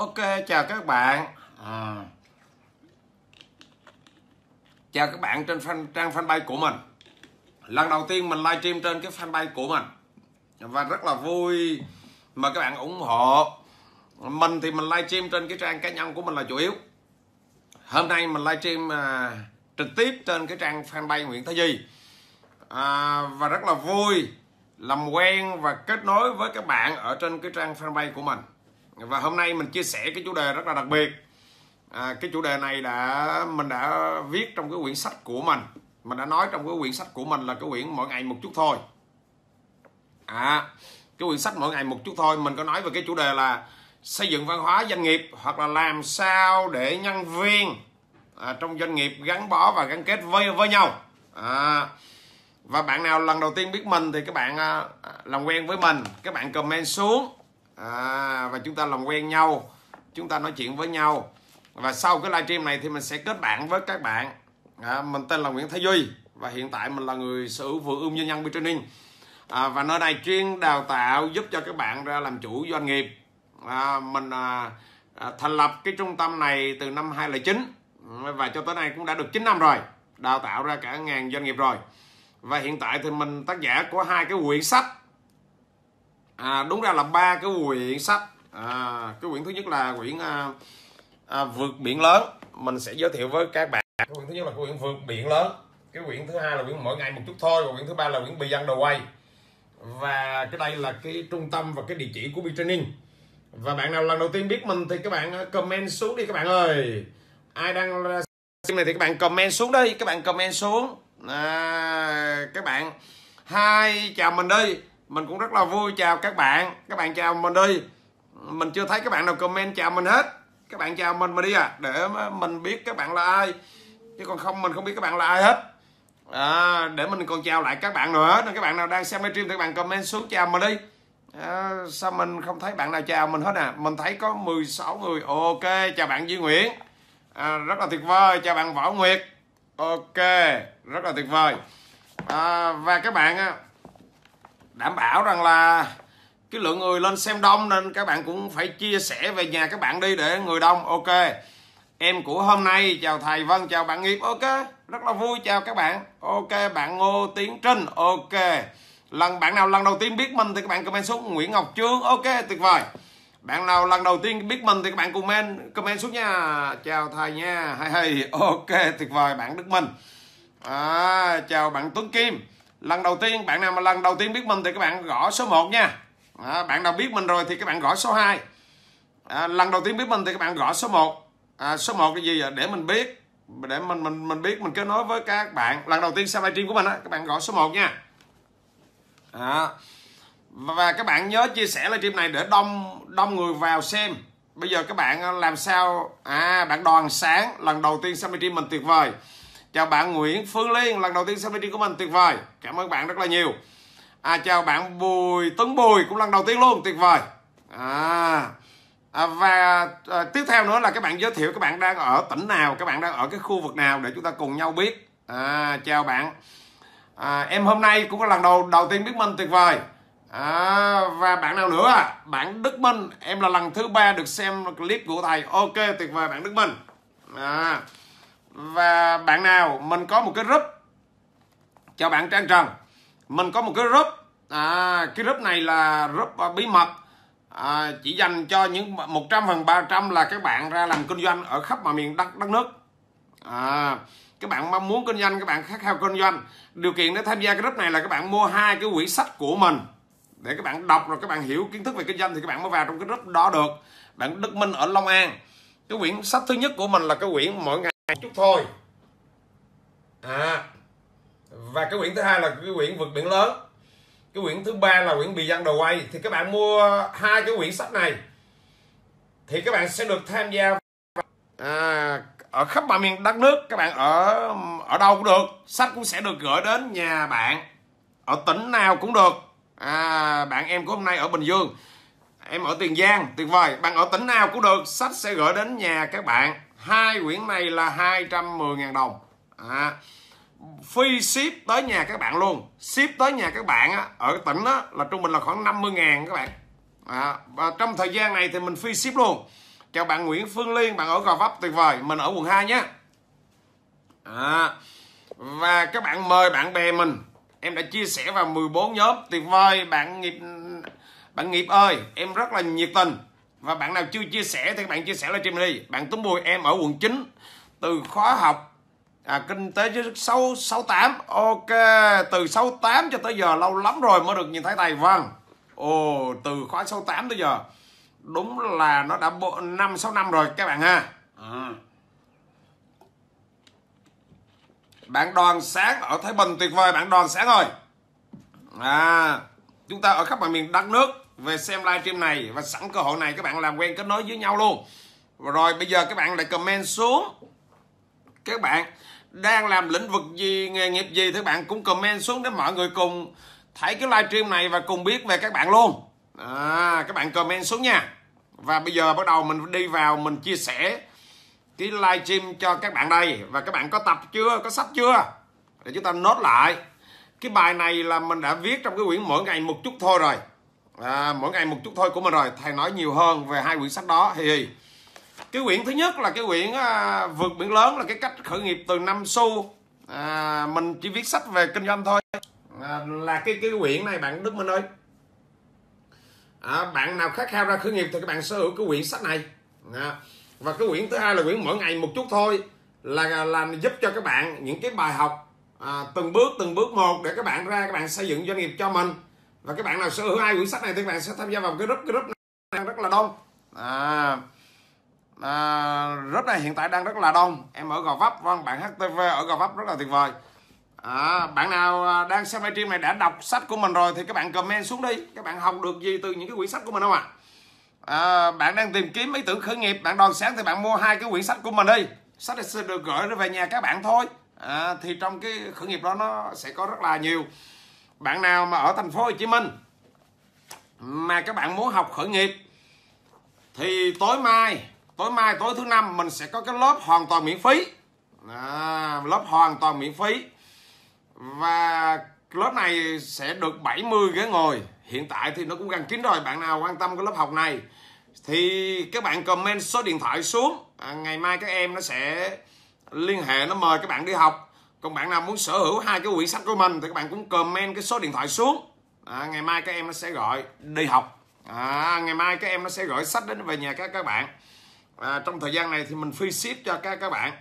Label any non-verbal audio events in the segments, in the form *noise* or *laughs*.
Ok chào các bạn à. Chào các bạn trên fan, trang fanpage của mình Lần đầu tiên mình livestream trên cái fanpage của mình Và rất là vui mà các bạn ủng hộ Mình thì mình livestream trên cái trang cá nhân của mình là chủ yếu Hôm nay mình livestream à, trực tiếp trên cái trang fanpage Nguyễn Thái Di à, Và rất là vui làm quen và kết nối với các bạn ở trên cái trang fanpage của mình và hôm nay mình chia sẻ cái chủ đề rất là đặc biệt à, cái chủ đề này đã mình đã viết trong cái quyển sách của mình mình đã nói trong cái quyển sách của mình là cái quyển mỗi ngày một chút thôi à cái quyển sách mỗi ngày một chút thôi mình có nói về cái chủ đề là xây dựng văn hóa doanh nghiệp hoặc là làm sao để nhân viên à, trong doanh nghiệp gắn bó và gắn kết với với nhau à, và bạn nào lần đầu tiên biết mình thì các bạn à, à làm quen với mình các bạn comment xuống à, và chúng ta làm quen nhau chúng ta nói chuyện với nhau và sau cái livestream này thì mình sẽ kết bạn với các bạn à, mình tên là Nguyễn Thái Duy và hiện tại mình là người sở hữu vườn ươm doanh nhân B à, và nơi này chuyên đào tạo giúp cho các bạn ra làm chủ doanh nghiệp à, mình à, à thành lập cái trung tâm này từ năm 2009 và cho tới nay cũng đã được 9 năm rồi đào tạo ra cả ngàn doanh nghiệp rồi và hiện tại thì mình tác giả của hai cái quyển sách à, đúng ra là ba cái quyển sách à, cái quyển thứ nhất là quyển à, à, vượt biển lớn mình sẽ giới thiệu với các bạn cái quyển thứ nhất là quyển vượt biển lớn cái quyển thứ hai là quyển mỗi ngày một chút thôi và quyển thứ ba là quyển beyond đầu quay. và cái đây là cái trung tâm và cái địa chỉ của Bitraining và bạn nào lần đầu tiên biết mình thì các bạn à, comment xuống đi các bạn ơi ai đang xem này thì các bạn comment xuống đi các bạn comment xuống à, các bạn hai chào mình đi mình cũng rất là vui chào các bạn các bạn chào mình đi mình chưa thấy các bạn nào comment chào mình hết các bạn chào mình mà đi à để mình biết các bạn là ai chứ còn không mình không biết các bạn là ai hết à, để mình còn chào lại các bạn nữa nên các bạn nào đang xem livestream thì các bạn comment xuống chào mình đi à, sao mình không thấy bạn nào chào mình hết à mình thấy có 16 người ok chào bạn Duy Nguyễn à, rất là tuyệt vời chào bạn Võ Nguyệt ok rất là tuyệt vời à, và các bạn đảm bảo rằng là cái lượng người lên xem đông nên các bạn cũng phải chia sẻ về nhà các bạn đi để người đông ok em của hôm nay chào thầy vân chào bạn nghiệp ok rất là vui chào các bạn ok bạn ngô tiến trinh ok lần bạn nào lần đầu tiên biết mình thì các bạn comment xuống nguyễn ngọc trương ok tuyệt vời bạn nào lần đầu tiên biết mình thì các bạn comment comment xuống nha chào thầy nha hay hay ok tuyệt vời bạn đức minh à, chào bạn tuấn kim lần đầu tiên bạn nào mà lần đầu tiên biết mình thì các bạn gõ số 1 nha à, bạn nào biết mình rồi thì các bạn gõ số 2 à, lần đầu tiên biết mình thì các bạn gõ số 1 à, số 1 cái gì vậy để mình biết để mình mình mình biết mình kết nối với các bạn lần đầu tiên xem livestream của mình á các bạn gõ số 1 nha à, và các bạn nhớ chia sẻ livestream này để đông đông người vào xem bây giờ các bạn làm sao à bạn đoàn sáng lần đầu tiên xem livestream mình tuyệt vời chào bạn Nguyễn Phương Liên lần đầu tiên xem video của mình tuyệt vời cảm ơn bạn rất là nhiều à chào bạn Bùi Tuấn Bùi cũng lần đầu tiên luôn tuyệt vời à, à và à, tiếp theo nữa là các bạn giới thiệu các bạn đang ở tỉnh nào các bạn đang ở cái khu vực nào để chúng ta cùng nhau biết à, chào bạn à, em hôm nay cũng là lần đầu đầu tiên biết Minh tuyệt vời à, và bạn nào nữa bạn Đức Minh em là lần thứ ba được xem clip của thầy ok tuyệt vời bạn Đức Minh à, và bạn nào mình có một cái group cho bạn trang trần mình có một cái group à, cái group này là group à, bí mật à, chỉ dành cho những 100 phần 300 là các bạn ra làm kinh doanh ở khắp mọi miền đất đất nước à, các bạn mong muốn kinh doanh các bạn khát khao kinh doanh điều kiện để tham gia cái group này là các bạn mua hai cái quyển sách của mình để các bạn đọc rồi các bạn hiểu kiến thức về kinh doanh thì các bạn mới vào trong cái group đó được bạn Đức Minh ở Long An cái quyển sách thứ nhất của mình là cái quyển mỗi ngày chút thôi à và cái quyển thứ hai là cái quyển vượt biển lớn cái quyển thứ ba là quyển bì dân đầu quay thì các bạn mua hai cái quyển sách này thì các bạn sẽ được tham gia à, ở khắp mọi miền đất nước các bạn ở ở đâu cũng được sách cũng sẽ được gửi đến nhà bạn ở tỉnh nào cũng được à, bạn em của hôm nay ở Bình Dương em ở Tiền Giang tuyệt vời bạn ở tỉnh nào cũng được sách sẽ gửi đến nhà các bạn hai quyển này là 210.000 đồng à, phi ship tới nhà các bạn luôn ship tới nhà các bạn á, ở tỉnh á, là trung bình là khoảng 50 ngàn các bạn à, và trong thời gian này thì mình phi ship luôn chào bạn Nguyễn Phương Liên bạn ở Gò Vấp tuyệt vời mình ở quận 2 nhé à, và các bạn mời bạn bè mình em đã chia sẻ vào 14 nhóm tuyệt vời bạn nghiệp bạn nghiệp ơi em rất là nhiệt tình và bạn nào chưa chia sẻ thì các bạn chia sẻ lên trên đi bạn Tuấn Bùi em ở quận 9 từ khóa học à, kinh tế dưới sâu 68 ok từ 68 cho tới giờ lâu lắm rồi mới được nhìn thấy thầy vâng ồ từ khóa 68 tới giờ đúng là nó đã bộ năm sáu năm rồi các bạn ha à. bạn đoàn sáng ở Thái Bình tuyệt vời bạn đoàn sáng rồi à chúng ta ở khắp mọi miền đất nước về xem livestream này và sẵn cơ hội này các bạn làm quen kết nối với nhau luôn rồi bây giờ các bạn lại comment xuống các bạn đang làm lĩnh vực gì nghề nghiệp gì thì các bạn cũng comment xuống để mọi người cùng thấy cái livestream này và cùng biết về các bạn luôn à, các bạn comment xuống nha và bây giờ bắt đầu mình đi vào mình chia sẻ cái livestream cho các bạn đây và các bạn có tập chưa có sách chưa để chúng ta nốt lại cái bài này là mình đã viết trong cái quyển mỗi ngày một chút thôi rồi à, mỗi ngày một chút thôi của mình rồi thầy nói nhiều hơn về hai quyển sách đó thì, cái quyển thứ nhất là cái quyển à, vượt biển lớn là cái cách khởi nghiệp từ năm xu à, mình chỉ viết sách về kinh doanh thôi à, là cái cái quyển này bạn Đức Minh ơi à, bạn nào khát khao ra khởi nghiệp thì các bạn sở hữu cái quyển sách này à, và cái quyển thứ hai là quyển mỗi ngày một chút thôi là là giúp cho các bạn những cái bài học à, từng bước từng bước một để các bạn ra các bạn xây dựng doanh nghiệp cho mình và các bạn nào sở hữu hai quyển sách này thì các bạn sẽ tham gia vào cái group cái group này đang rất là đông à, à, group này hiện tại đang rất là đông em ở gò vấp vâng bạn htv ở gò vấp rất là tuyệt vời à, bạn nào à, đang xem livestream này đã đọc sách của mình rồi thì các bạn comment xuống đi các bạn học được gì từ những cái quyển sách của mình không ạ à? à, bạn đang tìm kiếm ý tưởng khởi nghiệp bạn đòn sáng thì bạn mua hai cái quyển sách của mình đi sách sẽ được gửi về nhà các bạn thôi à, thì trong cái khởi nghiệp đó nó sẽ có rất là nhiều bạn nào mà ở thành phố Hồ Chí Minh mà các bạn muốn học khởi nghiệp thì tối mai tối mai tối thứ năm mình sẽ có cái lớp hoàn toàn miễn phí à, lớp hoàn toàn miễn phí và lớp này sẽ được 70 ghế ngồi hiện tại thì nó cũng gần kín rồi bạn nào quan tâm cái lớp học này thì các bạn comment số điện thoại xuống à, ngày mai các em nó sẽ liên hệ nó mời các bạn đi học còn bạn nào muốn sở hữu hai cái quyển sách của mình thì các bạn cũng comment cái số điện thoại xuống à, ngày mai các em nó sẽ gọi đi học à, ngày mai các em nó sẽ gọi sách đến về nhà các các bạn à, trong thời gian này thì mình free ship cho các các bạn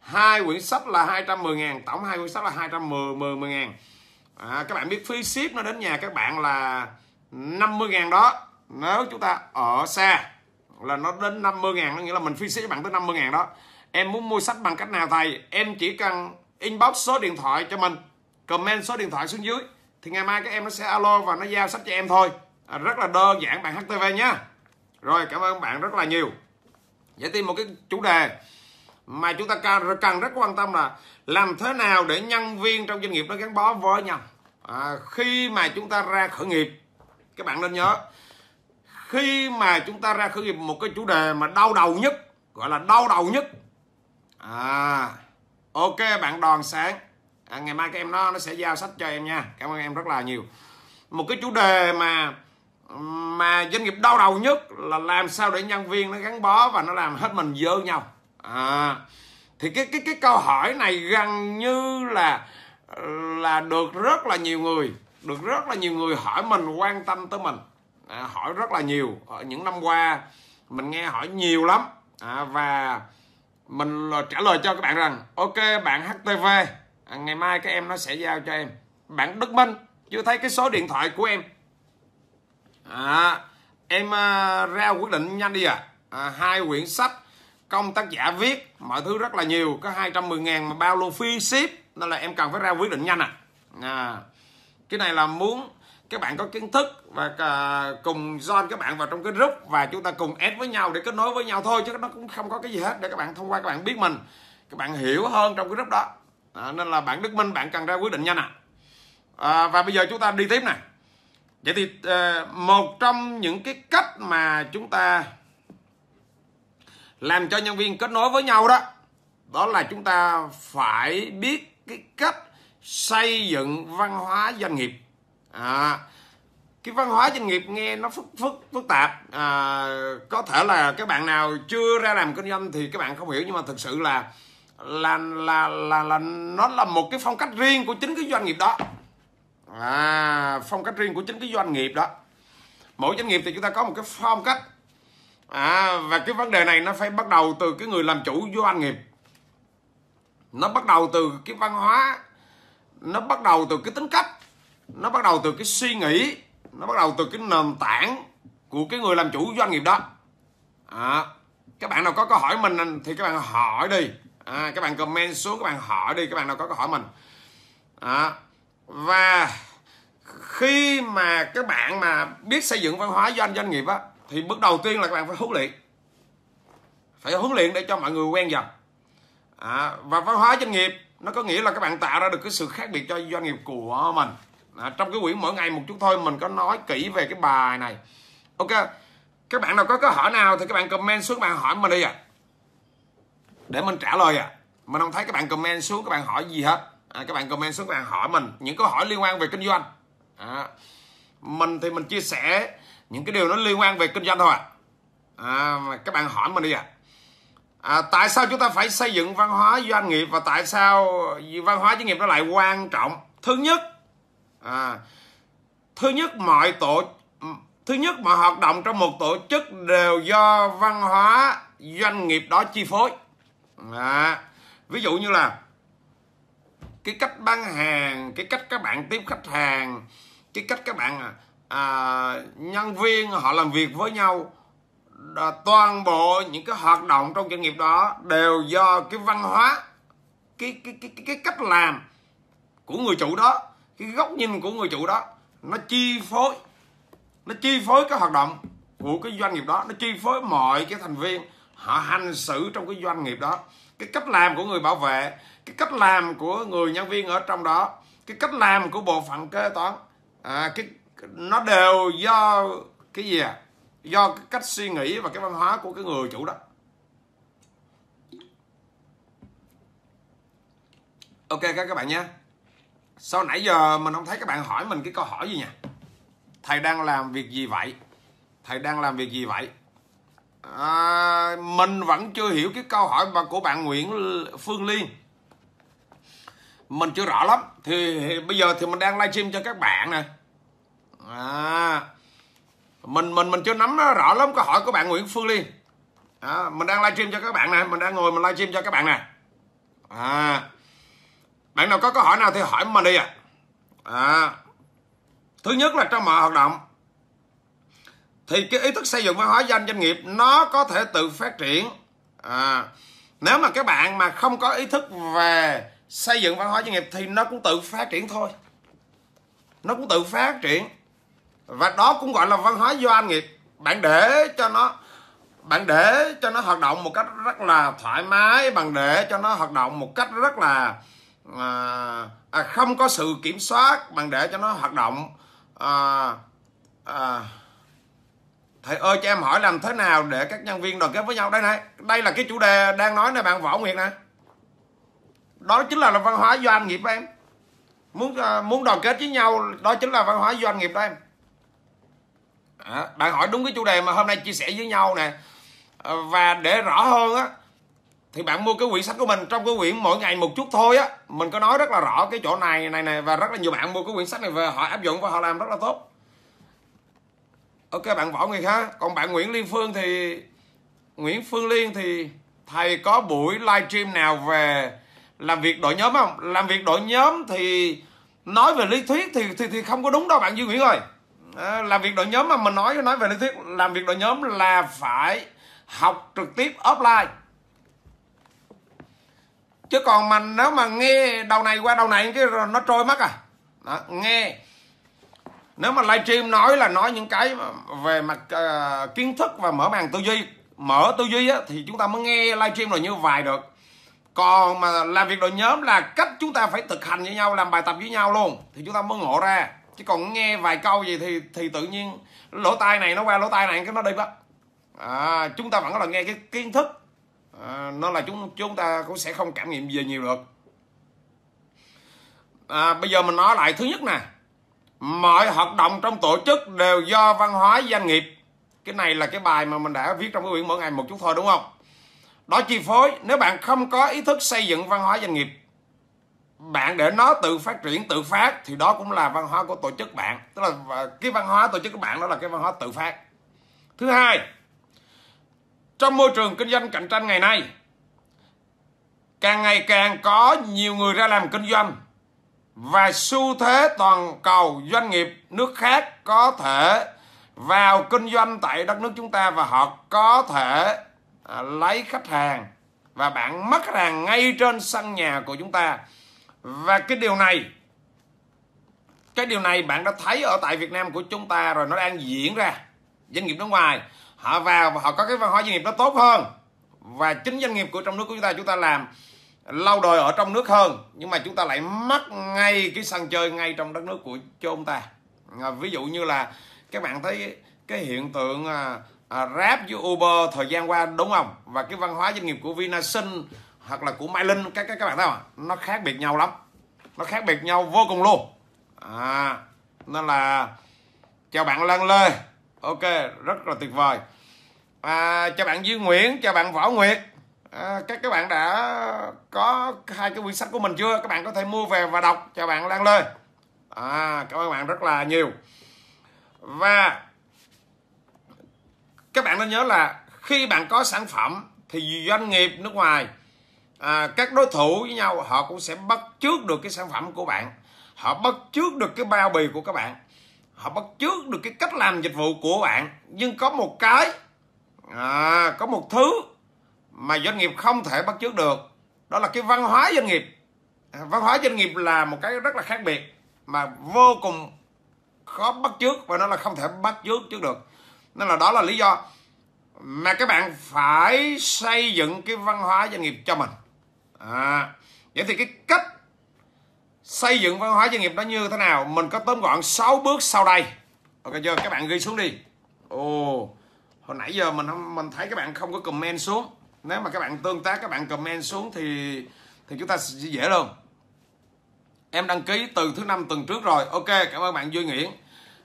hai quyển sách là 210 ngàn tổng hai quyển sách là 210 10, mười ngàn à, các bạn biết free ship nó đến nhà các bạn là 50 ngàn đó nếu chúng ta ở xa là nó đến 50 ngàn nó nghĩa là mình free ship cho bạn tới 50 ngàn đó em muốn mua sách bằng cách nào thầy em chỉ cần inbox số điện thoại cho mình comment số điện thoại xuống dưới thì ngày mai các em nó sẽ alo và nó giao sách cho em thôi à, rất là đơn giản bạn HTV nhé rồi cảm ơn bạn rất là nhiều giải tin một cái chủ đề mà chúng ta cần rất quan tâm là làm thế nào để nhân viên trong doanh nghiệp nó gắn bó với nhau à, khi mà chúng ta ra khởi nghiệp các bạn nên nhớ khi mà chúng ta ra khởi nghiệp một cái chủ đề mà đau đầu nhất gọi là đau đầu nhất à ok bạn đoàn sáng à, ngày mai các em nó nó sẽ giao sách cho em nha cảm ơn em rất là nhiều một cái chủ đề mà mà doanh nghiệp đau đầu nhất là làm sao để nhân viên nó gắn bó và nó làm hết mình dơ nhau à, thì cái cái cái câu hỏi này gần như là là được rất là nhiều người được rất là nhiều người hỏi mình quan tâm tới mình à, hỏi rất là nhiều ở những năm qua mình nghe hỏi nhiều lắm à, và mình trả lời cho các bạn rằng ok bạn HTV à, ngày mai các em nó sẽ giao cho em bạn Đức Minh chưa thấy cái số điện thoại của em à, em à, ra quyết định nhanh đi à. à hai quyển sách công tác giả viết mọi thứ rất là nhiều có 210 000 mà bao luôn phi ship nên là em cần phải ra quyết định nhanh à, à cái này là muốn các bạn có kiến thức và à, cùng join các bạn vào trong cái group và chúng ta cùng add với nhau để kết nối với nhau thôi chứ nó cũng không có cái gì hết để các bạn thông qua các bạn biết mình các bạn hiểu hơn trong cái group đó à, nên là bạn Đức Minh bạn cần ra quyết định nhanh à. à, và bây giờ chúng ta đi tiếp này vậy thì à, một trong những cái cách mà chúng ta làm cho nhân viên kết nối với nhau đó đó là chúng ta phải biết cái cách xây dựng văn hóa doanh nghiệp à, cái văn hóa doanh nghiệp nghe nó phức phức phức tạp à, có thể là các bạn nào chưa ra làm kinh doanh thì các bạn không hiểu nhưng mà thực sự là là là là là nó là một cái phong cách riêng của chính cái doanh nghiệp đó à, phong cách riêng của chính cái doanh nghiệp đó mỗi doanh nghiệp thì chúng ta có một cái phong cách à, và cái vấn đề này nó phải bắt đầu từ cái người làm chủ doanh nghiệp nó bắt đầu từ cái văn hóa nó bắt đầu từ cái tính cách nó bắt đầu từ cái suy nghĩ nó bắt đầu từ cái nền tảng của cái người làm chủ doanh nghiệp đó à, các bạn nào có câu hỏi mình thì các bạn hỏi đi à, các bạn comment xuống các bạn hỏi đi các bạn nào có câu hỏi mình à, và khi mà các bạn mà biết xây dựng văn hóa doanh doanh nghiệp á thì bước đầu tiên là các bạn phải huấn luyện phải huấn luyện để cho mọi người quen dần à, và văn hóa doanh nghiệp nó có nghĩa là các bạn tạo ra được cái sự khác biệt cho doanh nghiệp của mình à, trong cái quyển mỗi ngày một chút thôi mình có nói kỹ về cái bài này ok các bạn nào có câu hỏi nào thì các bạn comment xuống các bạn hỏi mình đi à để mình trả lời à mình không thấy các bạn comment xuống các bạn hỏi gì hết à, các bạn comment xuống các bạn hỏi mình những câu hỏi liên quan về kinh doanh à, mình thì mình chia sẻ những cái điều nó liên quan về kinh doanh thôi à, à các bạn hỏi mình đi à. à tại sao chúng ta phải xây dựng văn hóa doanh nghiệp và tại sao văn hóa doanh nghiệp nó lại quan trọng thứ nhất à, thứ nhất mọi tổ thứ nhất mọi hoạt động trong một tổ chức đều do văn hóa doanh nghiệp đó chi phối à, ví dụ như là cái cách bán hàng cái cách các bạn tiếp khách hàng cái cách các bạn à, nhân viên họ làm việc với nhau đó, à, toàn bộ những cái hoạt động trong doanh nghiệp đó đều do cái văn hóa cái cái cái cái cách làm của người chủ đó cái góc nhìn của người chủ đó nó chi phối nó chi phối cái hoạt động của cái doanh nghiệp đó nó chi phối mọi cái thành viên họ hành xử trong cái doanh nghiệp đó cái cách làm của người bảo vệ cái cách làm của người nhân viên ở trong đó cái cách làm của bộ phận kế toán à, cái nó đều do cái gì à do cái cách suy nghĩ và cái văn hóa của cái người chủ đó ok các các bạn nhé sau nãy giờ mình không thấy các bạn hỏi mình cái câu hỏi gì nhỉ thầy đang làm việc gì vậy thầy đang làm việc gì vậy à, mình vẫn chưa hiểu cái câu hỏi mà của bạn Nguyễn Phương Liên mình chưa rõ lắm thì, bây giờ thì mình đang live stream cho các bạn nè à, mình mình mình chưa nắm rõ lắm câu hỏi của bạn Nguyễn Phương Liên à, mình đang live stream cho các bạn nè mình đang ngồi mình live stream cho các bạn nè à bạn nào có câu hỏi nào thì hỏi mình đi à, à thứ nhất là trong mọi hoạt động thì cái ý thức xây dựng văn hóa doanh doanh nghiệp nó có thể tự phát triển à, nếu mà các bạn mà không có ý thức về xây dựng văn hóa doanh nghiệp thì nó cũng tự phát triển thôi nó cũng tự phát triển và đó cũng gọi là văn hóa doanh nghiệp bạn để cho nó bạn để cho nó hoạt động một cách rất là thoải mái bạn để cho nó hoạt động một cách rất là à, à, không có sự kiểm soát bằng để cho nó hoạt động à, à, thầy ơi cho em hỏi làm thế nào để các nhân viên đoàn kết với nhau đây này đây là cái chủ đề đang nói này bạn võ nguyệt nè đó chính là, là văn hóa doanh nghiệp em muốn à, muốn đoàn kết với nhau đó chính là văn hóa doanh nghiệp đó em à, bạn hỏi đúng cái chủ đề mà hôm nay chia sẻ với nhau nè à, và để rõ hơn á thì bạn mua cái quyển sách của mình trong cái quyển mỗi ngày một chút thôi á mình có nói rất là rõ cái chỗ này này này và rất là nhiều bạn mua cái quyển sách này về họ áp dụng và họ làm rất là tốt ok bạn võ người khác còn bạn nguyễn liên phương thì nguyễn phương liên thì thầy có buổi livestream nào về làm việc đội nhóm không làm việc đội nhóm thì nói về lý thuyết thì thì, thì không có đúng đâu bạn duy nguyễn ơi à, làm việc đội nhóm mà mình nói nói về lý thuyết làm việc đội nhóm là phải học trực tiếp offline chứ còn mà nếu mà nghe đầu này qua đầu này cái nó trôi mất à đó, nghe nếu mà livestream nói là nói những cái về mặt uh, kiến thức và mở màn tư duy mở tư duy á, thì chúng ta mới nghe livestream rồi như vài được còn mà làm việc đội nhóm là cách chúng ta phải thực hành với nhau làm bài tập với nhau luôn thì chúng ta mới ngộ ra chứ còn nghe vài câu gì thì thì tự nhiên lỗ tai này nó qua lỗ tai này cái nó đi mất à, chúng ta vẫn là nghe cái kiến thức À, nó là chúng chúng ta cũng sẽ không cảm nghiệm về nhiều được à, bây giờ mình nói lại thứ nhất nè mọi hoạt động trong tổ chức đều do văn hóa doanh nghiệp cái này là cái bài mà mình đã viết trong cái quyển mỗi ngày một chút thôi đúng không đó chi phối nếu bạn không có ý thức xây dựng văn hóa doanh nghiệp bạn để nó tự phát triển tự phát thì đó cũng là văn hóa của tổ chức bạn tức là cái văn hóa tổ chức của bạn đó là cái văn hóa tự phát thứ hai trong môi trường kinh doanh cạnh tranh ngày nay càng ngày càng có nhiều người ra làm kinh doanh và xu thế toàn cầu doanh nghiệp nước khác có thể vào kinh doanh tại đất nước chúng ta và họ có thể à, lấy khách hàng và bạn mất khách hàng ngay trên sân nhà của chúng ta và cái điều này cái điều này bạn đã thấy ở tại Việt Nam của chúng ta rồi nó đang diễn ra doanh nghiệp nước ngoài họ vào và họ có cái văn hóa doanh nghiệp nó tốt hơn và chính doanh nghiệp của trong nước của chúng ta chúng ta làm lâu đời ở trong nước hơn nhưng mà chúng ta lại mất ngay cái sân chơi ngay trong đất nước của chúng ta à, ví dụ như là các bạn thấy cái hiện tượng à, à rap với uber thời gian qua đúng không và cái văn hóa doanh nghiệp của vinasun hoặc là của mai linh các các các bạn thấy không nó khác biệt nhau lắm nó khác biệt nhau vô cùng luôn à, nên là chào bạn lan lê ok rất là tuyệt vời à, cho bạn Duy Nguyễn cho bạn Võ Nguyệt à, các các bạn đã có hai cái quyển sách của mình chưa các bạn có thể mua về và đọc cho bạn Lan Lê à, cảm ơn bạn rất là nhiều và các bạn nên nhớ là khi bạn có sản phẩm thì doanh nghiệp nước ngoài à, các đối thủ với nhau họ cũng sẽ bắt trước được cái sản phẩm của bạn họ bắt trước được cái bao bì của các bạn họ bắt chước được cái cách làm dịch vụ của bạn nhưng có một cái à, có một thứ mà doanh nghiệp không thể bắt chước được đó là cái văn hóa doanh nghiệp à, văn hóa doanh nghiệp là một cái rất là khác biệt mà vô cùng khó bắt chước và nó là không thể bắt chước trước được nên là đó là lý do mà các bạn phải xây dựng cái văn hóa doanh nghiệp cho mình à, vậy thì cái cách xây dựng văn hóa doanh nghiệp nó như thế nào mình có tóm gọn 6 bước sau đây ok chưa các bạn ghi xuống đi ồ hồi nãy giờ mình không mình thấy các bạn không có comment xuống nếu mà các bạn tương tác các bạn comment xuống thì thì chúng ta sẽ dễ luôn em đăng ký từ thứ năm tuần trước rồi ok cảm ơn bạn duy nguyễn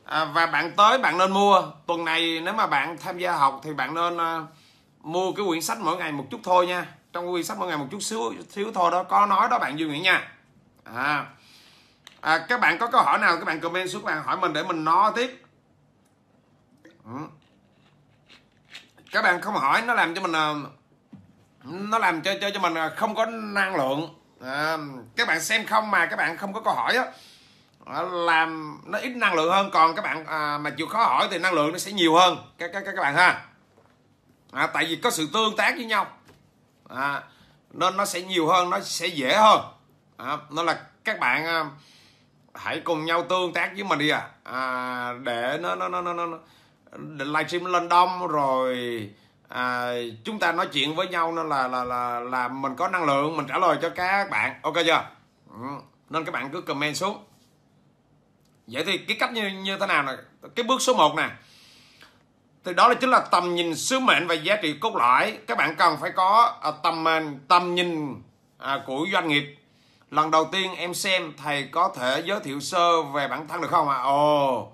à, và bạn tới bạn nên mua tuần này nếu mà bạn tham gia học thì bạn nên uh, mua cái quyển sách mỗi ngày một chút thôi nha trong quyển sách mỗi ngày một chút xíu xíu thôi đó có nói đó bạn duy nguyễn nha à, à các bạn có câu hỏi nào các bạn comment xuống các bạn hỏi mình để mình no tiếp ừ. các bạn không hỏi nó làm cho mình ờ, nó làm cho cho cho mình ờ, không có năng lượng à, các bạn xem không mà các bạn không có câu hỏi á à, làm nó ít năng lượng hơn còn các bạn à, mà chịu khó hỏi thì năng lượng nó sẽ nhiều hơn các các các bạn ha à, tại vì có sự tương tác với nhau à, nên nó sẽ nhiều hơn nó sẽ dễ hơn à, nó là các bạn à, hãy cùng nhau tương tác với mình đi à, à để nó nó nó nó, nó livestream lên đông rồi à, chúng ta nói chuyện với nhau nên là là là là mình có năng lượng mình trả lời cho các bạn ok chưa ừ. nên các bạn cứ comment xuống vậy thì cái cách như như thế nào này cái bước số 1 nè thì đó là chính là tầm nhìn sứ mệnh và giá trị cốt lõi các bạn cần phải có à, tầm tầm nhìn à, của doanh nghiệp lần đầu tiên em xem thầy có thể giới thiệu sơ về bản thân được không ạ à? ồ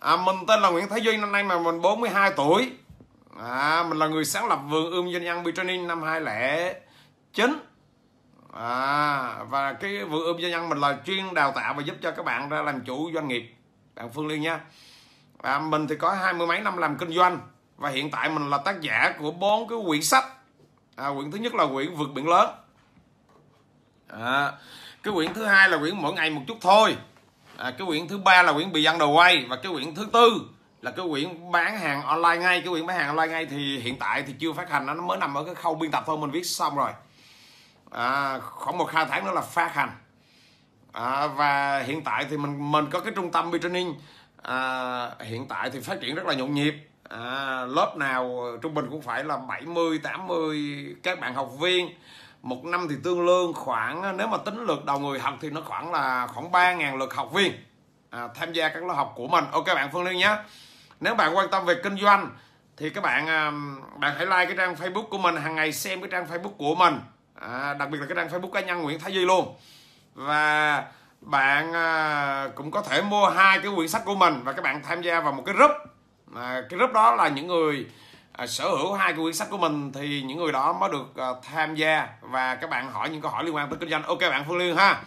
à, mình tên là Nguyễn Thái Duy năm nay mà mình 42 tuổi à, mình là người sáng lập vườn ươm doanh nhân Bitraining năm 2009 à, và cái vườn ươm doanh nhân mình là chuyên đào tạo và giúp cho các bạn ra làm chủ doanh nghiệp bạn Phương Liên nha và mình thì có hai mươi mấy năm làm kinh doanh và hiện tại mình là tác giả của bốn cái quyển sách à, quyển thứ nhất là quyển vượt biển lớn à, cái quyển thứ hai là quyển mỗi ngày một chút thôi à, cái quyển thứ ba là quyển bị dân đầu quay và cái quyển thứ tư là cái quyển bán hàng online ngay cái quyển bán hàng online ngay thì hiện tại thì chưa phát hành nó mới nằm ở cái khâu biên tập thôi mình viết xong rồi à, khoảng một hai tháng nữa là phát hành à, và hiện tại thì mình mình có cái trung tâm training à, hiện tại thì phát triển rất là nhộn nhịp à, lớp nào trung bình cũng phải là 70 80 các bạn học viên một năm thì tương lương khoảng nếu mà tính lượt đầu người học thì nó khoảng là khoảng 3.000 lượt học viên à, tham gia các lớp học của mình ok bạn Phương Liên nhé nếu bạn quan tâm về kinh doanh thì các bạn à, bạn hãy like cái trang Facebook của mình hàng ngày xem cái trang Facebook của mình à, đặc biệt là cái trang Facebook cá nhân Nguyễn Thái Duy luôn và bạn à, cũng có thể mua hai cái quyển sách của mình và các bạn tham gia vào một cái group à, cái group đó là những người À, sở hữu hai cái quyển sách của mình thì những người đó mới được ờ, tham gia và các bạn hỏi những câu hỏi liên quan tới kinh doanh ok bạn phương liên ha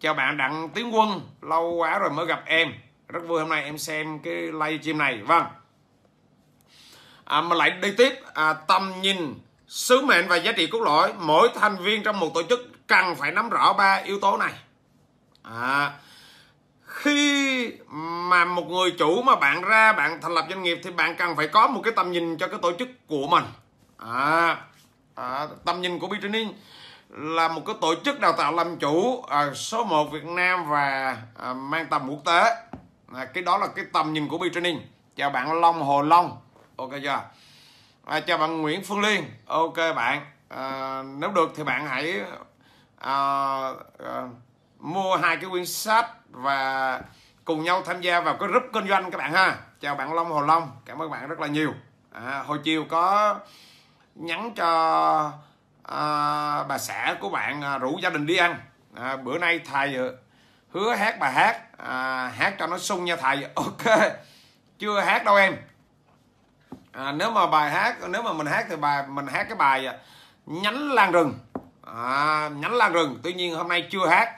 chào bạn đặng tiến quân lâu quá rồi mới gặp em rất vui hôm nay em xem cái live stream này vâng à, mà lại đi tiếp à, tầm nhìn sứ mệnh và giá trị cốt lõi mỗi thành viên trong một tổ chức cần phải nắm rõ ba yếu tố này à, khi mà một người chủ mà bạn ra bạn thành lập doanh nghiệp thì bạn cần phải có một cái tầm nhìn cho cái tổ chức của mình à, à, tầm nhìn của Bitraining là một cái tổ chức đào tạo làm chủ à, số 1 Việt Nam và à, mang tầm quốc tế à, cái đó là cái tầm nhìn của Bitraining chào bạn Long Hồ Long ok chưa à, chào bạn Nguyễn Phương Liên ok bạn à, nếu được thì bạn hãy à, à, mua hai cái quyển sách và cùng nhau tham gia vào cái group kinh doanh các bạn ha chào bạn Long Hồ Long cảm ơn bạn rất là nhiều à, hồi chiều có nhắn cho à, bà xã của bạn à, rủ gia đình đi ăn à, bữa nay thầy hứa hát bà hát à, hát cho nó sung nha thầy *laughs* ok chưa hát đâu em à, nếu mà bài hát nếu mà mình hát thì bài mình hát cái bài à, nhánh lan rừng à, nhánh lan rừng tuy nhiên hôm nay chưa hát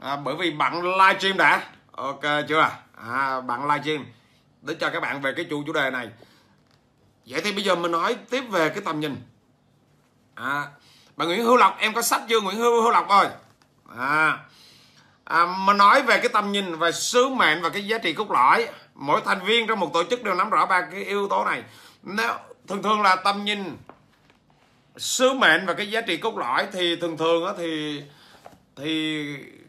à, bởi vì bạn livestream đã ok chưa à, bạn livestream để cho các bạn về cái chủ chủ đề này vậy thì bây giờ mình nói tiếp về cái tầm nhìn à, bà Nguyễn Hữu Lộc em có sách chưa Nguyễn Hữu, Hữu Lộc ơi à, à, mình nói về cái tầm nhìn và sứ mệnh và cái giá trị cốt lõi mỗi thành viên trong một tổ chức đều nắm rõ ba cái yếu tố này nếu thường thường là tầm nhìn sứ mệnh và cái giá trị cốt lõi thì thường thường thì thì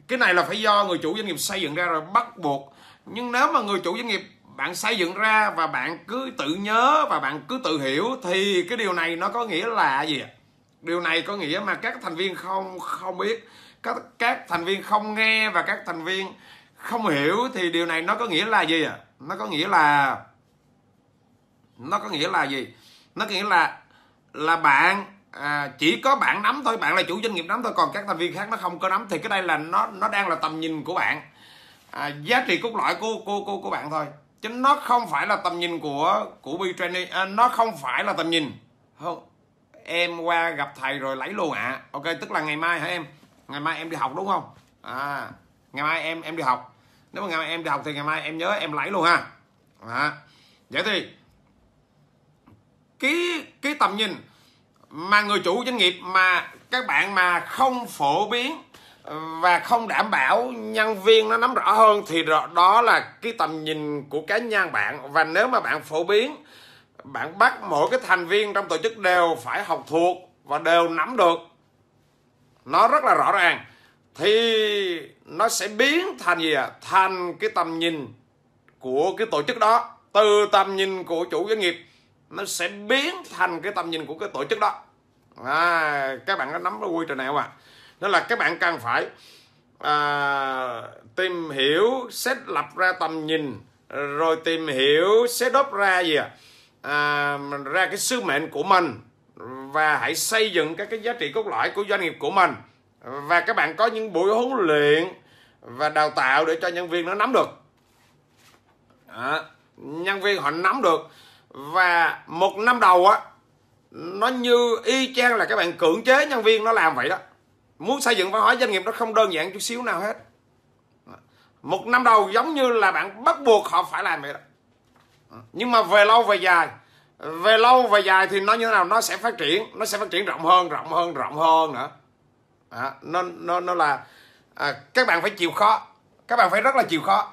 cái này là phải do người chủ doanh nghiệp xây dựng ra rồi bắt buộc nhưng nếu mà người chủ doanh nghiệp bạn xây dựng ra và bạn cứ tự nhớ và bạn cứ tự hiểu thì cái điều này nó có nghĩa là gì điều này có nghĩa mà các thành viên không không biết các các thành viên không nghe và các thành viên không hiểu thì điều này nó có nghĩa là gì ạ nó có nghĩa là nó có nghĩa là gì nó có nghĩa là là bạn à, chỉ có bạn nắm thôi bạn là chủ doanh nghiệp nắm thôi còn các thành viên khác nó không có nắm thì cái đây là nó nó đang là tầm nhìn của bạn à, giá trị cốt lõi của cô cô của bạn thôi chứ nó không phải là tầm nhìn của của B training à, nó không phải là tầm nhìn không em qua gặp thầy rồi lấy luôn ạ à. ok tức là ngày mai hả em ngày mai em đi học đúng không à ngày mai em em đi học nếu mà ngày mai em đi học thì ngày mai em nhớ em lấy luôn ha à, vậy thì cái cái tầm nhìn mà người chủ doanh nghiệp mà các bạn mà không phổ biến ờ, và không đảm bảo nhân viên nó nắm rõ hơn thì đó là cái tầm nhìn của cá nhân bạn và nếu mà bạn phổ biến bạn bắt mỗi cái thành viên trong tổ chức đều phải học thuộc và đều nắm được nó rất là rõ ràng thì nó sẽ biến thành gì ạ à? thành cái tầm nhìn của cái tổ chức đó từ tầm nhìn của chủ doanh nghiệp nó sẽ biến thành cái tầm nhìn của cái tổ chức đó à, các bạn có nắm cái quy trình nào không ạ à? đó là các bạn cần phải à, tìm hiểu xét lập ra tầm nhìn rồi tìm hiểu xét đốt ra gì à? À, ra cái sứ mệnh của mình và hãy xây dựng các cái giá trị cốt lõi của doanh nghiệp của mình và các bạn có những buổi huấn luyện và đào tạo để cho nhân viên nó nắm được à, nhân viên họ nắm được và một năm đầu á nó như y chang là các bạn cưỡng chế nhân viên nó làm vậy đó muốn xây dựng văn hóa doanh nghiệp nó không đơn giản chút xíu nào hết một năm đầu giống như là bạn bắt buộc họ phải làm vậy đó nhưng mà về lâu về dài về lâu về dài thì nó như thế nào nó sẽ phát triển nó sẽ phát triển rộng hơn rộng hơn rộng hơn nữa à, nó, nó, nó là à, các bạn phải chịu khó các bạn phải rất là chịu khó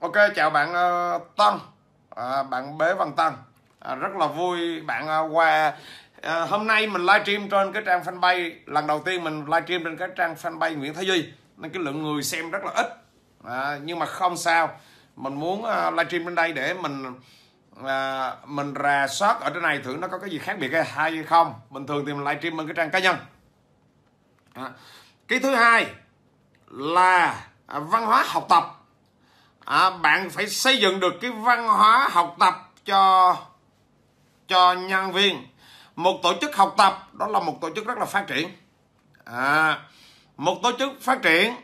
ok chào bạn uh, tân à, bạn bế văn tân À, rất là vui bạn qua à, à, hôm nay mình livestream trên cái trang fanpage lần đầu tiên mình livestream trên cái trang fanpage Nguyễn Thái Duy nên cái lượng người xem rất là ít à, nhưng mà không sao mình muốn uh, livestream trên đây để mình à, mình rà soát ở trên này thử nó có cái gì khác biệt hay không bình thường thì mình livestream bên cái trang cá nhân à, cái thứ hai là văn hóa học tập à, bạn phải xây dựng được cái văn hóa học tập cho cho nhân viên một tổ chức học tập đó là một tổ chức rất là phát triển à, một tổ chức phát triển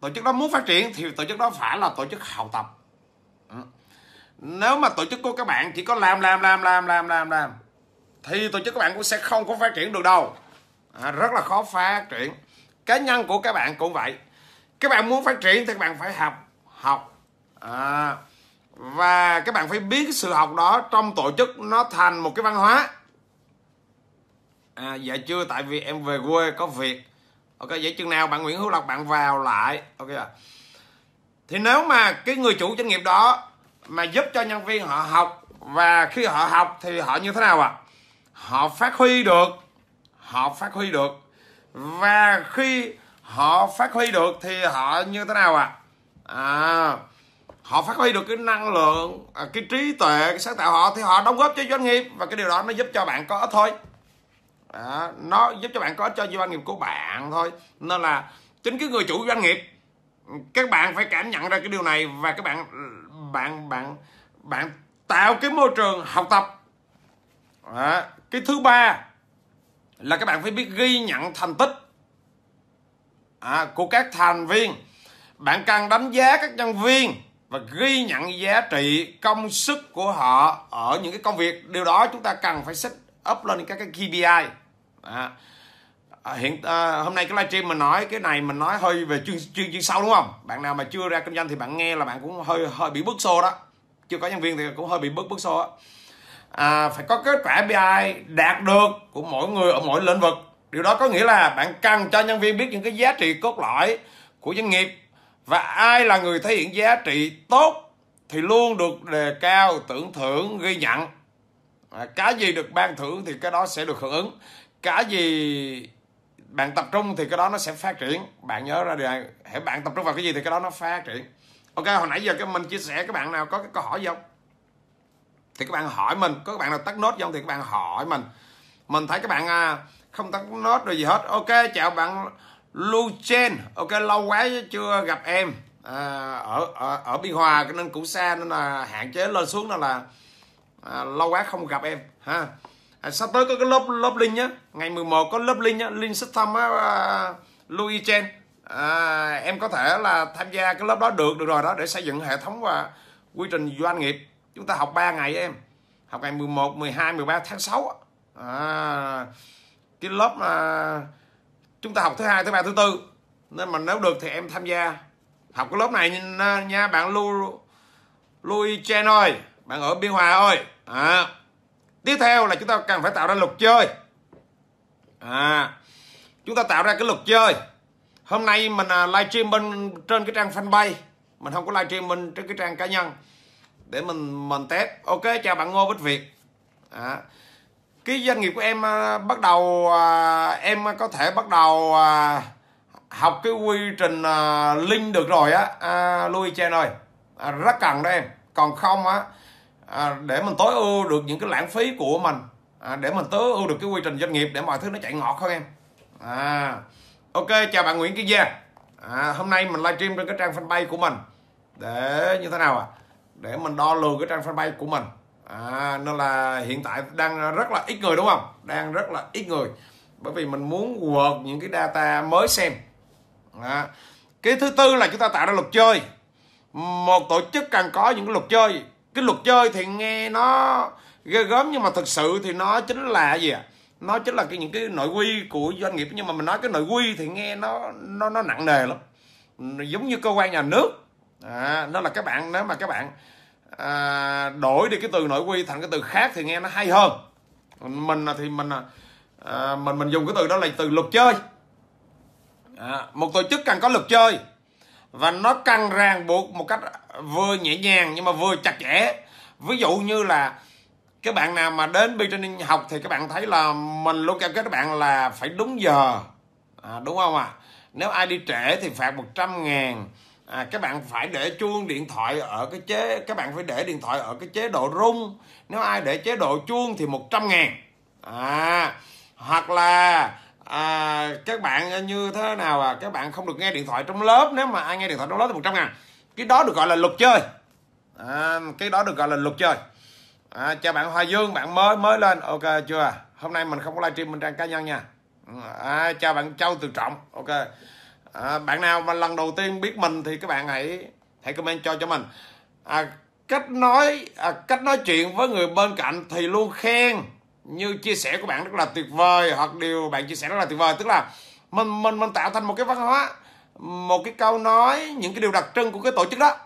tổ chức đó muốn phát triển thì tổ chức đó phải là tổ chức học tập ừ. nếu mà tổ chức của các bạn chỉ có làm làm làm làm làm làm làm thì tổ chức các bạn cũng sẽ không có phát triển được đâu à, rất là khó phát triển cá nhân của các bạn cũng vậy các bạn muốn phát triển thì các bạn phải học học à, và các bạn phải biến cái sự học đó trong tổ chức nó thành một cái văn hóa à, dạ chưa tại vì em về quê có việc ok vậy chừng nào bạn Nguyễn Hữu Lộc bạn vào lại ok à. thì nếu mà cái người chủ doanh nghiệp đó mà giúp cho nhân viên họ học và khi họ học thì họ như thế nào ạ à? họ phát huy được họ phát huy được và khi họ phát huy được thì họ như thế nào ạ à? à họ phát huy được cái năng lượng à, cái trí tuệ cái sáng tạo họ thì họ đóng góp cho doanh nghiệp và cái điều đó nó giúp cho bạn có ích thôi đó, nó giúp cho bạn có ích cho doanh nghiệp của bạn thôi nên là chính cái người chủ doanh nghiệp các bạn phải cảm nhận ra cái điều này và các bạn bạn bạn bạn tạo cái môi trường học tập đó. cái thứ ba là các bạn phải biết ghi nhận thành tích à, của các thành viên bạn cần đánh giá các nhân viên và ghi nhận giá trị công sức của họ ở những cái công việc điều đó chúng ta cần phải set up lên các cái KPI à, hiện à, hôm nay cái livestream mình nói cái này mình nói hơi về chuyên chuyên chuyên sâu đúng không bạn nào mà chưa ra kinh doanh thì bạn nghe là bạn cũng hơi hơi bị bức xô đó chưa có nhân viên thì cũng hơi bị bức bức xô À, phải có kết quả KPI đạt được của mỗi người ở mỗi lĩnh vực điều đó có nghĩa là bạn cần cho nhân viên biết những cái giá trị cốt lõi của doanh nghiệp và ai là người thể hiện giá trị tốt thì luôn được đề cao tưởng thưởng ghi nhận à, cái gì được ban thưởng thì cái đó sẽ được hưởng ứng cái gì bạn tập trung thì cái đó nó sẽ phát triển bạn nhớ ra được hãy bạn tập trung vào cái gì thì cái đó nó phát triển ok hồi nãy giờ cái mình chia sẻ các bạn nào có cái câu hỏi gì không thì các bạn hỏi mình có các bạn nào tắt nốt không thì các bạn hỏi mình mình thấy các bạn à, không tắt nốt rồi gì hết ok chào bạn Lu Chen ok lâu quá chưa gặp em à, ở ở ở Biên Hòa nên cũng xa nên là hạn chế lên xuống nên là à, lâu quá không gặp em ha à, sắp tới có cái lớp lớp linh nhá ngày 11 có lớp linh nhá linh system á uh, à, Louis Chen à, em có thể là tham gia cái lớp đó được được rồi đó để xây dựng hệ thống và quy trình doanh nghiệp chúng ta học 3 ngày em học ngày 11 12 13 tháng 6 à, cái lớp uh, chúng ta học thứ hai thứ ba thứ tư nên mà nếu được thì em tham gia học cái lớp này nha bạn Lu Louis Chen ơi bạn ở Biên Hòa ơi à. tiếp theo là chúng ta cần phải tạo ra luật chơi à chúng ta tạo ra cái luật chơi hôm nay mình à, livestream bên trên cái trang fanpage mình không có livestream bên trên cái trang cá nhân để mình mình test ok chào bạn Ngô Bích Việt à cái doanh nghiệp của em à, bắt đầu à, em có thể bắt đầu à, học cái quy trình link được rồi á louis lui chen ơi rất cần đó em còn không á để mình tối ưu được những cái lãng phí của mình để mình tối ưu được cái quy trình doanh nghiệp để mọi thứ nó chạy ngọt hơn em à, ok chào bạn Nguyễn Kiên Gia à, hôm nay mình livestream trên cái trang fanpage của mình để như thế nào ạ à? để mình đo lường cái trang fanpage của mình à, nên là hiện tại đang rất là ít người đúng không đang rất là ít người bởi vì mình muốn quợt những cái data mới xem à. cái thứ tư là chúng ta tạo ra luật chơi một tổ chức cần có những cái luật chơi cái luật chơi thì nghe nó ghê gớm nhưng mà thực sự thì nó chính là gì ạ à? nó chính là cái những cái nội quy của doanh nghiệp nhưng mà mình nói cái nội quy thì nghe nó nó nó nặng nề lắm giống như cơ quan nhà nước à, đó là các bạn nếu mà các bạn à, đổi đi cái từ nội quy thành cái từ khác thì nghe nó hay hơn mình thì mình à, mình mình dùng cái từ đó là từ luật chơi à, một tổ chức cần có luật chơi và nó cần ràng buộc một cách vừa nhẹ nhàng nhưng mà vừa chặt chẽ ví dụ như là các bạn nào mà đến bi training học thì các bạn thấy là mình luôn cam kết các bạn là phải đúng giờ à, đúng không ạ à? nếu ai đi trễ thì phạt 100 ngàn à, các bạn phải để chuông điện thoại ở cái chế các bạn phải để điện thoại ở cái chế độ rung nếu ai để chế độ chuông thì 100 ngàn à, hoặc là à, các bạn như thế nào à các bạn không được nghe điện thoại trong lớp nếu mà ai nghe điện thoại trong lớp thì 100 ngàn cái đó được gọi là luật chơi à, cái đó được gọi là luật chơi à, chào bạn Hoa Dương bạn mới mới lên ok chưa à? hôm nay mình không có livestream mình trang cá nhân nha ừ, à, chào bạn Châu Từ Trọng ok à, bạn nào mà lần đầu tiên biết mình thì các bạn hãy hãy comment cho cho mình à, cách nói à, cách nói chuyện với người bên cạnh thì luôn khen như chia sẻ của bạn rất là tuyệt vời hoặc điều bạn chia sẻ rất là tuyệt vời tức là mình mình mình tạo thành một cái văn hóa một cái câu nói những cái điều đặc trưng của cái tổ chức đó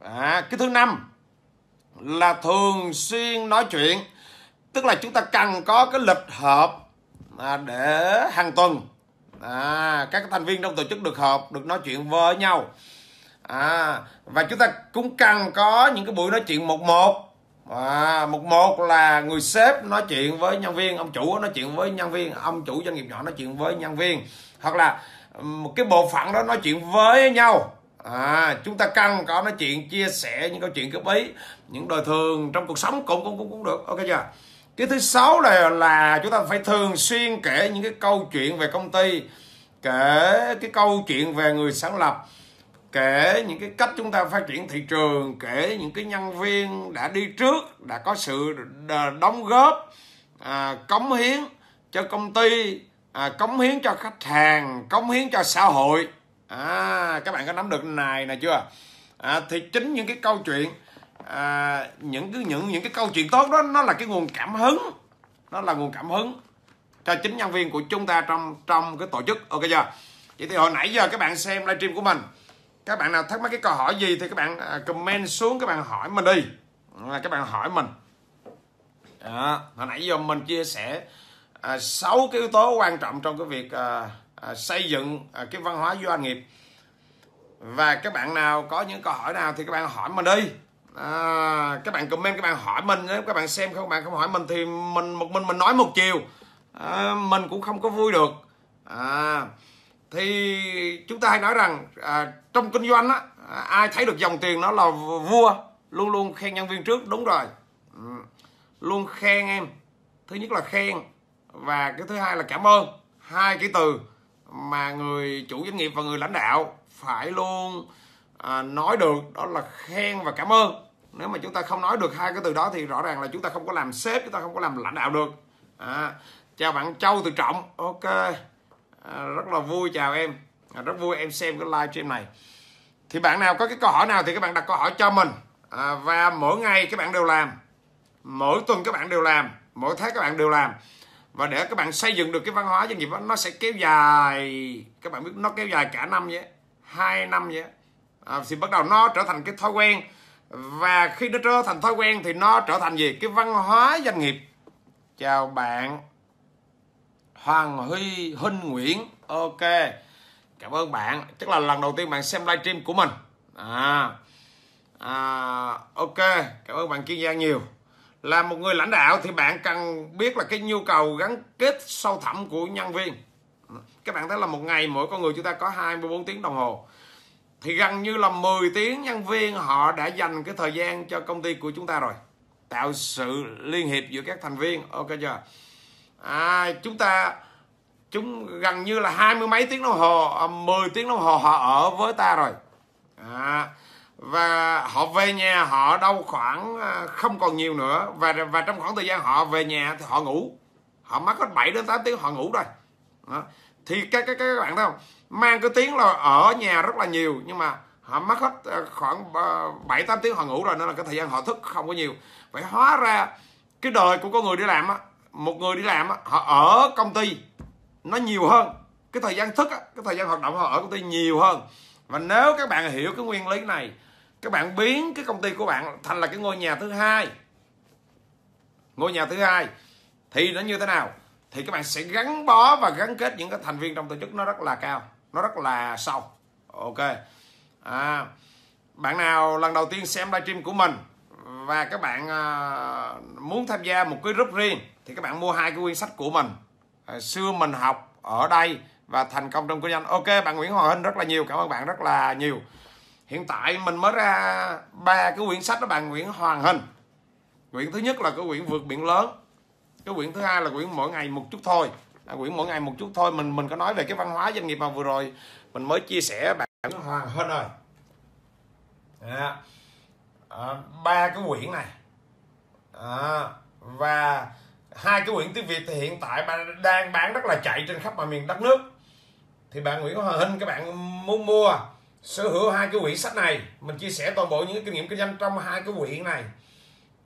à, cái thứ năm là thường xuyên nói chuyện tức là chúng ta cần có cái lịch hợp à, để hàng tuần à, các thành viên trong tổ chức được họp được nói chuyện với nhau à, và chúng ta cũng cần có những cái buổi nói chuyện một một à, một một là người sếp nói chuyện với nhân viên ông chủ nói chuyện với nhân viên ông chủ doanh nghiệp nhỏ nói chuyện với nhân viên hoặc là một cái bộ phận đó nói chuyện với nhau à, chúng ta cần có nói chuyện chia sẻ những câu chuyện góp ý những đời thường trong cuộc sống cũng cũng cũng, cũng được ok chưa cái thứ sáu là là chúng ta phải thường xuyên kể những cái câu chuyện về công ty kể cái câu chuyện về người sáng lập kể những cái cách chúng ta phát triển thị trường kể những cái nhân viên đã đi trước đã có sự đóng góp à, cống hiến cho công ty à, cống hiến cho khách hàng cống hiến cho xã hội à, các bạn có nắm được này nè chưa à, thì chính những cái câu chuyện à, những cái những những cái câu chuyện tốt đó nó là cái nguồn cảm hứng nó là nguồn cảm hứng cho chính nhân viên của chúng ta trong trong cái tổ chức ok chưa vậy thì hồi nãy giờ các bạn xem livestream của mình các bạn nào thắc mắc cái câu hỏi gì thì các bạn à, comment xuống các bạn hỏi mình đi là các bạn hỏi mình à, hồi nãy giờ mình chia sẻ à, sáu à, cái yếu tố quan trọng trong cái việc à, à, xây dựng à, cái văn hóa doanh nghiệp và các bạn nào có những câu hỏi nào thì các bạn hỏi mình đi à, các bạn comment các bạn hỏi mình nếu các bạn xem không bạn không hỏi mình thì mình một mình mình nói một chiều à, mình cũng không có vui được à, thì chúng ta hay nói rằng à, trong kinh doanh á ai thấy được dòng tiền nó là vua luôn luôn khen nhân viên trước đúng rồi ừ. luôn khen em thứ nhất là khen và cái thứ hai là cảm ơn hai cái từ mà người chủ doanh nghiệp và người lãnh đạo phải luôn à, nói được đó là khen và cảm ơn nếu mà chúng ta không nói được hai cái từ đó thì rõ ràng là chúng ta không có làm sếp chúng ta không có làm lãnh đạo được à, chào bạn Châu từ Trọng ok à, rất là vui chào em à, rất vui em xem cái live stream này thì bạn nào có cái câu hỏi nào thì các bạn đặt câu hỏi cho mình à, và mỗi ngày các bạn đều làm mỗi tuần các bạn đều làm mỗi tháng các bạn đều làm và để các bạn xây dựng được cái văn hóa doanh nghiệp đó, nó sẽ kéo dài các bạn biết nó kéo dài cả năm vậy hai năm vậy à, thì bắt đầu nó trở thành cái thói quen và khi nó trở thành thói quen thì nó trở thành gì cái văn hóa doanh nghiệp chào bạn Hoàng Huy Hinh Nguyễn ok cảm ơn bạn chắc là lần đầu tiên bạn xem livestream của mình à, à ok cảm ơn bạn Kiên Giang nhiều là một người lãnh đạo thì bạn cần biết là cái nhu cầu gắn kết sâu thẳm của nhân viên các bạn thấy là một ngày mỗi con người chúng ta có 24 tiếng đồng hồ thì gần như là 10 tiếng nhân viên họ đã dành cái thời gian cho công ty của chúng ta rồi tạo sự liên hiệp giữa các thành viên ok chưa à, chúng ta chúng gần như là hai mươi mấy tiếng đồng hồ 10 à, tiếng đồng hồ họ ở với ta rồi à, và họ về nhà họ đâu khoảng à, không còn nhiều nữa và và trong khoảng thời gian họ về nhà thì họ ngủ họ mất hết 7 đến 8 tiếng họ ngủ rồi đó thì các các các bạn thấy không mang cái tiếng là ở nhà rất là nhiều nhưng mà họ mất hết ờ, khoảng 7 ờ, 8 tiếng họ ngủ rồi nên là cái thời gian họ thức không có nhiều phải hóa ra cái đời của con người đi làm á một người đi làm á họ ở công ty nó nhiều hơn cái thời gian thức á, cái thời gian hoạt động họ ở công ty nhiều hơn và nếu các bạn hiểu cái nguyên lý này các bạn biến cái công ty của bạn thành là cái ngôi nhà thứ hai ngôi nhà thứ hai thì nó như thế nào thì các bạn sẽ gắn bó và gắn kết những cái thành viên trong tổ chức nó rất là cao nó rất là sâu ok à, bạn nào lần đầu tiên xem livestream của mình và các bạn à, muốn tham gia một cái group riêng thì các bạn mua hai cái quyển sách của mình à, xưa mình học ở đây và thành công trong kinh doanh ok bạn Nguyễn Hoàng Hinh rất là nhiều cảm ơn bạn rất là nhiều hiện tại mình mới ra ba cái quyển sách đó bạn Nguyễn Hoàng Hinh quyển thứ nhất là cái quyển vượt biển lớn cái quyển thứ hai là quyển mỗi ngày một chút thôi à, quyển mỗi ngày một chút thôi mình mình có nói về cái văn hóa doanh nghiệp mà vừa rồi mình mới chia sẻ bạn Hoàng hơn rồi à, dạ. à, ba cái quyển này à, và hai cái quyển tiếng Việt thì hiện tại bạn đang bán rất là chạy trên khắp mọi miền đất nước thì bạn Nguyễn Hoàng Hinh các bạn muốn mua sở hữu hai cái quyển sách này mình chia sẻ toàn bộ những kinh nghiệm kinh doanh trong hai cái quyển này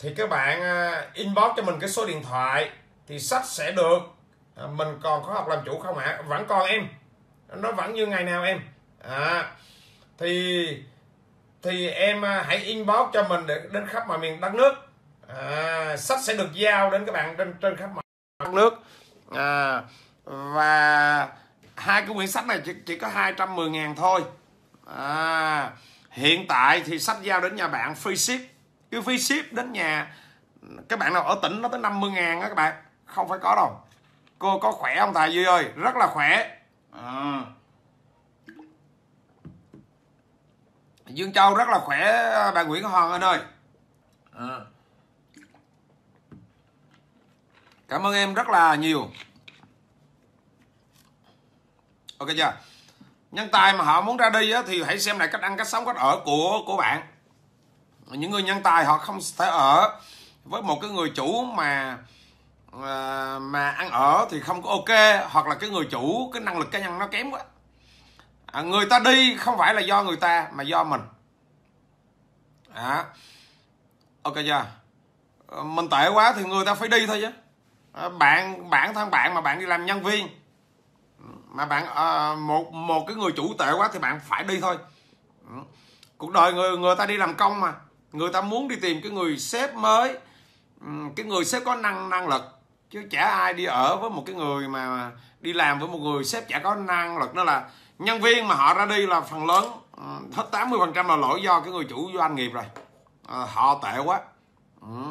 thì các bạn à, inbox cho mình cái số điện thoại thì sách sẽ được à, mình còn có học làm chủ không ạ vẫn còn em nó vẫn như ngày nào em à, thì thì em à, hãy inbox cho mình để đến khắp mọi miền đất nước à, sách sẽ được giao đến các bạn trên trên khắp mọi đất nước à, và hai cái quyển sách này chỉ, chỉ có 210 ngàn thôi à, hiện tại thì sách giao đến nhà bạn free ship cái phí ship đến nhà các bạn nào ở tỉnh nó tới 50 ngàn á các bạn không phải có đâu cô có khỏe không tài duy ơi rất là khỏe à. dương châu rất là khỏe bà nguyễn hoàng anh ơi à. cảm ơn em rất là nhiều ok chưa nhân tài mà họ muốn ra đi á, thì hãy xem lại cách ăn cách sống cách ở của của bạn những người nhân tài họ không thể ở với một cái người chủ mà à, mà ăn ở thì không có ok hoặc là cái người chủ cái năng lực cá nhân nó kém quá à, người ta đi không phải là do người ta mà do mình à, ok chưa mình tệ quá thì người ta phải đi thôi chứ à, bạn bản thân bạn mà bạn đi làm nhân viên mà bạn à, một một cái người chủ tệ quá thì bạn phải đi thôi ừ, cuộc đời người người ta đi làm công mà người ta muốn đi tìm cái người sếp mới ừ, cái người sếp có năng năng lực chứ chả ai đi ở với một cái người mà đi làm với một người sếp chả có năng lực đó là nhân viên mà họ ra đi là phần lớn ừ, hết 80 phần trăm là lỗi do cái người chủ doanh nghiệp rồi à, họ tệ quá ừ.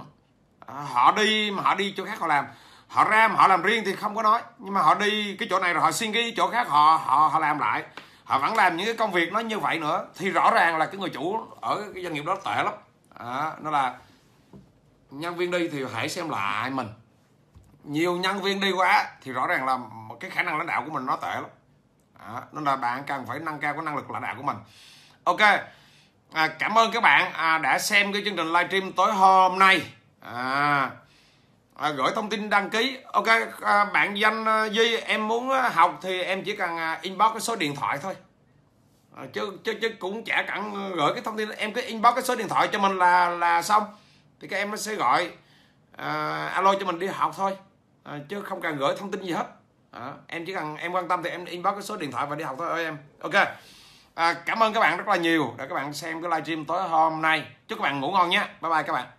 à, họ đi mà họ đi chỗ khác họ làm họ ra mà họ làm riêng thì không có nói nhưng mà họ đi cái chỗ này rồi họ xin cái chỗ khác họ họ họ làm lại họ vẫn làm những cái công việc nó như vậy nữa thì rõ ràng là cái người chủ ở cái doanh nghiệp đó tệ lắm à, nó là nhân viên đi thì hãy xem lại mình nhiều nhân viên đi quá thì rõ ràng là cái khả năng lãnh đạo của mình nó tệ lắm à, nên là bạn cần phải nâng cao cái năng lực lãnh đạo của mình ok à, cảm ơn các bạn à, đã xem cái chương trình livestream tối hôm nay à, à, gửi thông tin đăng ký ok à, bạn danh à, duy em muốn học thì em chỉ cần à, inbox cái số điện thoại thôi Ờ, chứ, chứ chứ cũng chả cần gửi cái thông tin em cứ inbox cái số điện thoại cho mình là là xong thì các em nó sẽ gọi à, alo cho mình đi học thôi à, chứ không cần gửi thông tin gì hết à, em chỉ cần em quan tâm thì em inbox cái số điện thoại và đi học thôi ơi em ok à, cảm ơn các bạn rất là nhiều đã các bạn xem cái livestream tối hôm nay chúc các bạn ngủ ngon nhé bye bye các bạn